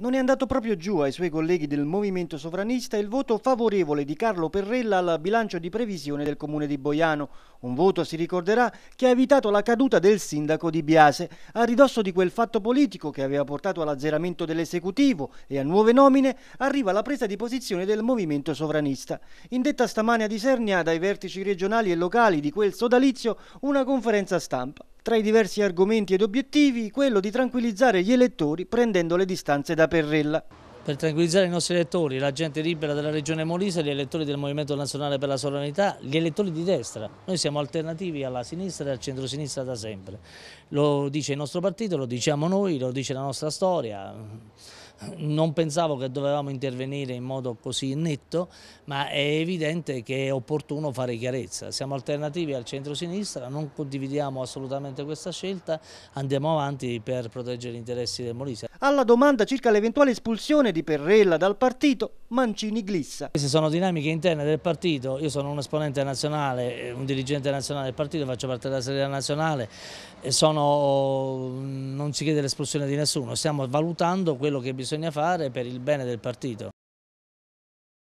Non è andato proprio giù ai suoi colleghi del Movimento Sovranista il voto favorevole di Carlo Perrella al bilancio di previsione del comune di Boiano, un voto, si ricorderà, che ha evitato la caduta del sindaco di Biase, a ridosso di quel fatto politico che aveva portato all'azzeramento dell'esecutivo e a nuove nomine, arriva la presa di posizione del movimento sovranista. Indetta stamane a Disernia dai vertici regionali e locali di quel sodalizio una conferenza stampa. Tra i diversi argomenti ed obiettivi, quello di tranquillizzare gli elettori prendendo le distanze da Perrella per tranquillizzare i nostri elettori, la gente libera della regione Molise, gli elettori del Movimento Nazionale per la Sovranità, gli elettori di destra. Noi siamo alternativi alla sinistra e al centrosinistra da sempre. Lo dice il nostro partito, lo diciamo noi, lo dice la nostra storia non pensavo che dovevamo intervenire in modo così netto, ma è evidente che è opportuno fare chiarezza. Siamo alternativi al centro-sinistra, non condividiamo assolutamente questa scelta, andiamo avanti per proteggere gli interessi del Molise. Alla domanda circa l'eventuale espulsione di Perrella dal partito, Mancini glissa. Queste sono dinamiche interne del partito, io sono un esponente nazionale, eh, un dirigente nazionale del partito, faccio parte della serie nazionale, sono, mm, non si chiede l'espulsione di nessuno, stiamo valutando quello che bisogna bisogna fare per il bene del partito.